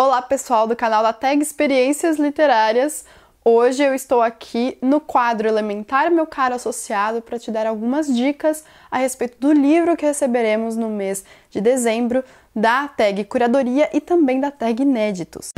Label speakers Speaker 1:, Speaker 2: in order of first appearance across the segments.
Speaker 1: Olá pessoal do canal da Tag Experiências Literárias. Hoje eu estou aqui no quadro Elementar Meu Caro Associado para te dar algumas dicas a respeito do livro que receberemos no mês de dezembro da tag Curadoria e também da tag Inéditos.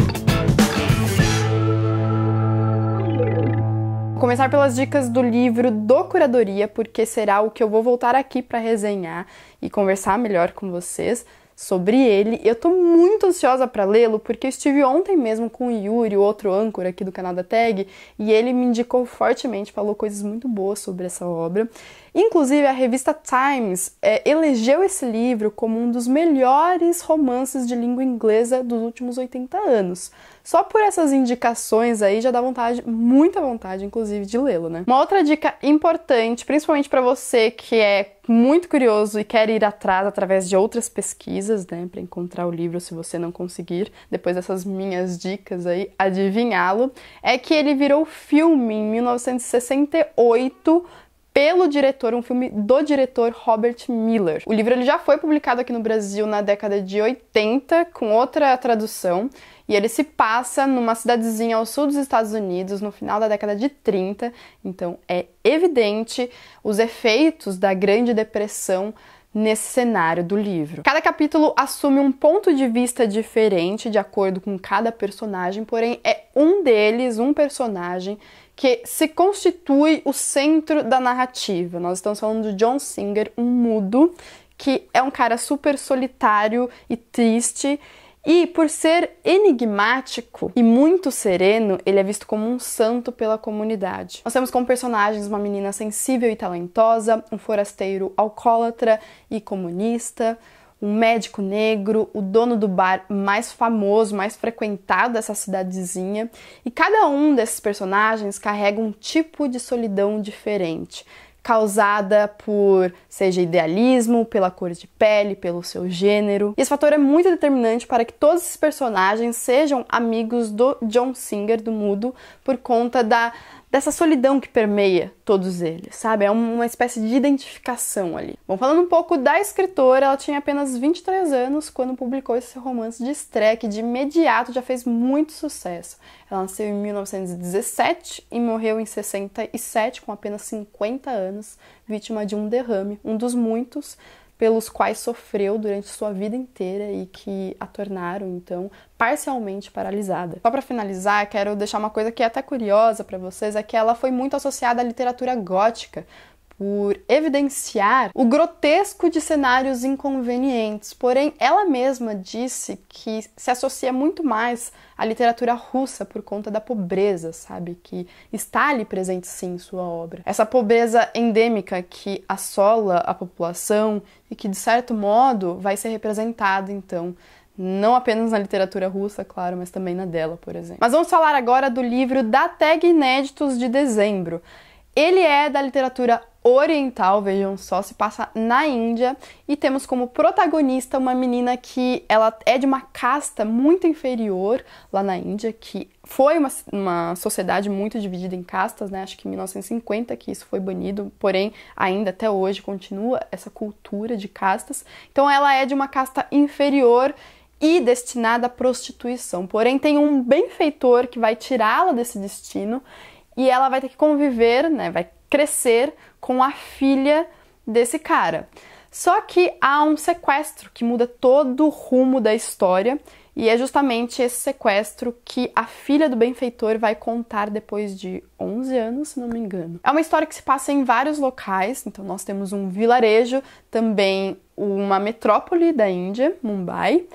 Speaker 1: Vou começar pelas dicas do livro do Curadoria, porque será o que eu vou voltar aqui para resenhar e conversar melhor com vocês sobre ele. Eu tô muito ansiosa para lê-lo porque eu estive ontem mesmo com o Yuri, outro âncora aqui do canal da Tag, e ele me indicou fortemente, falou coisas muito boas sobre essa obra. Inclusive, a revista Times é, elegeu esse livro como um dos melhores romances de língua inglesa dos últimos 80 anos. Só por essas indicações aí já dá vontade, muita vontade, inclusive, de lê-lo, né? Uma outra dica importante, principalmente para você que é muito curioso e quer ir atrás através de outras pesquisas, né, para encontrar o livro se você não conseguir, depois dessas minhas dicas aí, adivinhá-lo, é que ele virou filme em 1968 pelo diretor, um filme do diretor Robert Miller. O livro ele já foi publicado aqui no Brasil na década de 80 com outra tradução e ele se passa numa cidadezinha ao sul dos Estados Unidos no final da década de 30, então é evidente os efeitos da Grande Depressão nesse cenário do livro. Cada capítulo assume um ponto de vista diferente de acordo com cada personagem, porém é um deles, um personagem, que se constitui o centro da narrativa. Nós estamos falando de John Singer, um mudo, que é um cara super solitário e triste e por ser enigmático e muito sereno, ele é visto como um santo pela comunidade. Nós temos como personagens uma menina sensível e talentosa, um forasteiro alcoólatra e comunista, um médico negro, o dono do bar mais famoso, mais frequentado dessa cidadezinha, e cada um desses personagens carrega um tipo de solidão diferente, causada por seja idealismo, pela cor de pele, pelo seu gênero. E esse fator é muito determinante para que todos esses personagens sejam amigos do John Singer do mudo por conta da dessa solidão que permeia todos eles, sabe? É uma espécie de identificação ali. Bom, falando um pouco da escritora, ela tinha apenas 23 anos quando publicou esse romance de estreia que de imediato já fez muito sucesso. Ela nasceu em 1917 e morreu em 67 com apenas 50 anos, vítima de um derrame, um dos muitos pelos quais sofreu durante sua vida inteira e que a tornaram então parcialmente paralisada. Só para finalizar, quero deixar uma coisa que é até curiosa para vocês, é que ela foi muito associada à literatura gótica, por evidenciar o grotesco de cenários inconvenientes, porém ela mesma disse que se associa muito mais à literatura russa por conta da pobreza, sabe? Que está ali presente sim em sua obra. Essa pobreza endêmica que assola a população e que de certo modo vai ser representada então não apenas na literatura russa, claro, mas também na dela, por exemplo. Mas vamos falar agora do livro da Tag Inéditos de dezembro. Ele é da literatura oriental, vejam só, se passa na Índia e temos como protagonista uma menina que ela é de uma casta muito inferior lá na Índia, que foi uma, uma sociedade muito dividida em castas, né? Acho que em 1950 que isso foi banido, porém ainda até hoje continua essa cultura de castas. Então ela é de uma casta inferior e destinada à prostituição. Porém tem um benfeitor que vai tirá-la desse destino e ela vai ter que conviver, né? Vai crescer com a filha desse cara. Só que há um sequestro que muda todo o rumo da história, e é justamente esse sequestro que a filha do benfeitor vai contar depois de 11 anos, se não me engano. É uma história que se passa em vários locais, então nós temos um vilarejo, também uma metrópole da Índia, Mumbai,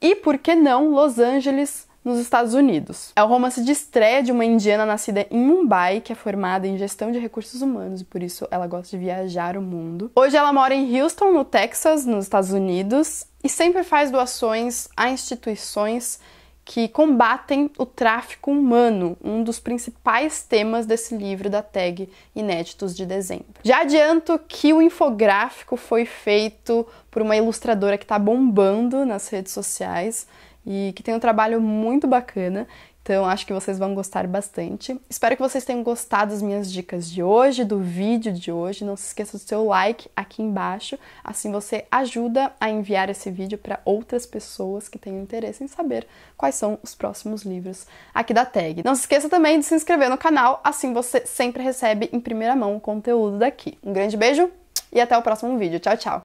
Speaker 1: e por que não Los Angeles, nos Estados Unidos. É o romance de estreia de uma indiana nascida em Mumbai, que é formada em gestão de recursos humanos e por isso ela gosta de viajar o mundo. Hoje ela mora em Houston, no Texas, nos Estados Unidos, e sempre faz doações a instituições que combatem o tráfico humano, um dos principais temas desse livro da tag Inéditos de Dezembro. Já adianto que o infográfico foi feito por uma ilustradora que está bombando nas redes sociais, e que tem um trabalho muito bacana. Então, acho que vocês vão gostar bastante. Espero que vocês tenham gostado das minhas dicas de hoje, do vídeo de hoje. Não se esqueça do seu like aqui embaixo, assim você ajuda a enviar esse vídeo para outras pessoas que tenham interesse em saber quais são os próximos livros aqui da tag. Não se esqueça também de se inscrever no canal, assim você sempre recebe em primeira mão o conteúdo daqui. Um grande beijo e até o próximo vídeo. Tchau, tchau!